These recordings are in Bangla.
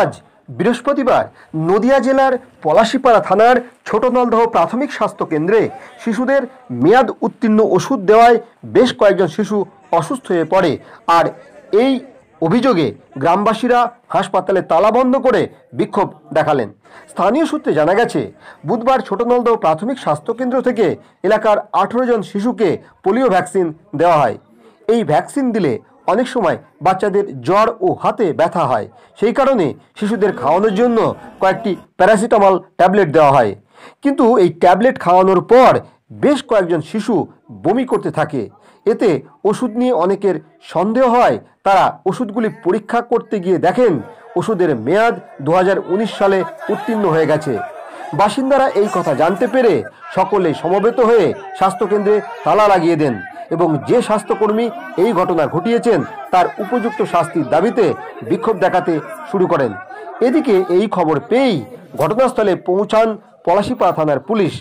আজ বৃহস্পতিবার নদিয়া জেলার পলাশিপাড়া থানার ছোট নলদহ প্রাথমিক স্বাস্থ্য কেন্দ্রে শিশুদের মেয়াদ উত্তীর্ণ ওষুধ দেওয়ায় বেশ কয়েকজন শিশু অসুস্থ হয়ে পড়ে আর এই অভিযোগে গ্রামবাসীরা হাসপাতালে তালা বন্ধ করে বিক্ষোভ দেখালেন স্থানীয় সূত্রে জানা গেছে বুধবার ছোট নলদহ প্রাথমিক স্বাস্থ্যকেন্দ্র থেকে এলাকার আঠেরো জন শিশুকে পোলিও ভ্যাকসিন দেওয়া হয় এই ভ্যাকসিন দিলে অনেক সময় বাচ্চাদের জ্বর ও হাতে ব্যথা হয় সেই কারণে শিশুদের খাওয়ানোর জন্য কয়েকটি প্যারাসিটামল ট্যাবলেট দেওয়া হয় কিন্তু এই ট্যাবলেট খাওয়ানোর পর বেশ কয়েকজন শিশু বমি করতে থাকে এতে ওষুধ নিয়ে অনেকের সন্দেহ হয় তারা ওষুধগুলি পরীক্ষা করতে গিয়ে দেখেন ওষুধের মেয়াদ দু সালে উত্তীর্ণ হয়ে গেছে বাসিন্দারা এই কথা জানতে পেরে সকলে সমবেত হয়ে স্বাস্থ্যকেন্দ্রে তালা লাগিয়ে দেন এবং যে স্বাস্থ্যকর্মী এই ঘটনা ঘটিয়েছেন তার উপযুক্ত শাস্তির দাবিতে বিক্ষোভ দেখাতে শুরু করেন এদিকে এই খবর পেয়েই ঘটনাস্থলে পৌঁছান পলাশিপাড়া থানার পুলিশ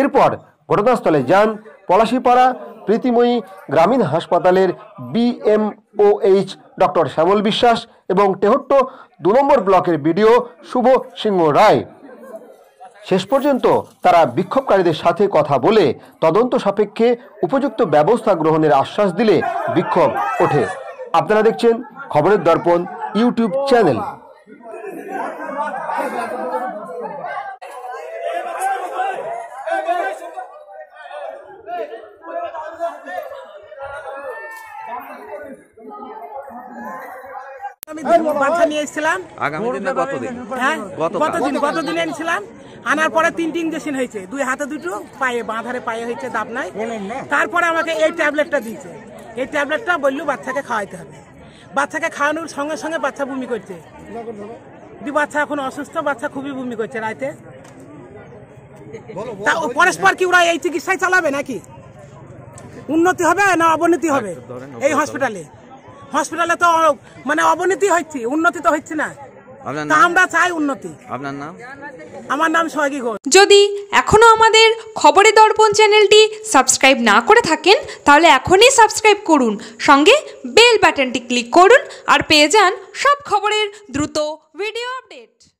এরপর ঘটনাস্থলে যান পলাশিপাড়া প্রীতিময়ী গ্রামীণ হাসপাতালের বিএমওএইচ ডক্টর শ্যামল বিশ্বাস এবং তেহট্ট দু নম্বর ব্লকের বিডিও শুভ সিংহ রায় শেষ পর্যন্ত তারা বিক্ষোভকারীদের সাথে কথা বলে তদন্ত সাপেক্ষে উপযুক্ত ব্যবস্থা গ্রহণের আশ্বাস দিলে বিক্ষোভ ওঠে আপনারা দেখছেন খবরের দর্পণ ইউটিউব চ্যানেল আমি মাথা নিয়ে এসেছিলাম আগামী দিনে হ্যাঁ, কতদিন কতদিন কতদিন এনেছিলাম আনার পরে তিনটি ইঞ্জেকশন হয়েছে দুই হাতে দুটো পায়ে বাঁধারে পায়ে হয়েছে দাব নাই তারপরে আমাকে এই ট্যাবলেটটা দিয়েছে এই ট্যাবলেটটা বললো বাচ্চাকে খাওয়াইতে হবে বাচ্চাকে খাওয়ানোর সঙ্গে সঙ্গে বাচ্চা বমি করছে দি বাচ্চা এখন অসুস্থ বাচ্চা খুবই বমি করছে রাইতে তা পরস্পর কি ওরা এই চিকিৎসায় চালাবে নাকি উন্নতি হবে না অবনতি হবে এই হসপিটালে হসপিটালে তো মানে অবনতি হচ্ছে উন্নতি তো হচ্ছে না আমরা চাই উন্নতি আমার নাম সয়গী যদি এখনও আমাদের খবরের দর্পণ চ্যানেলটি সাবস্ক্রাইব না করে থাকেন তাহলে এখনই সাবস্ক্রাইব করুন সঙ্গে বেল বাটনটি ক্লিক করুন আর পেয়ে যান সব খবরের দ্রুত ভিডিও আপডেট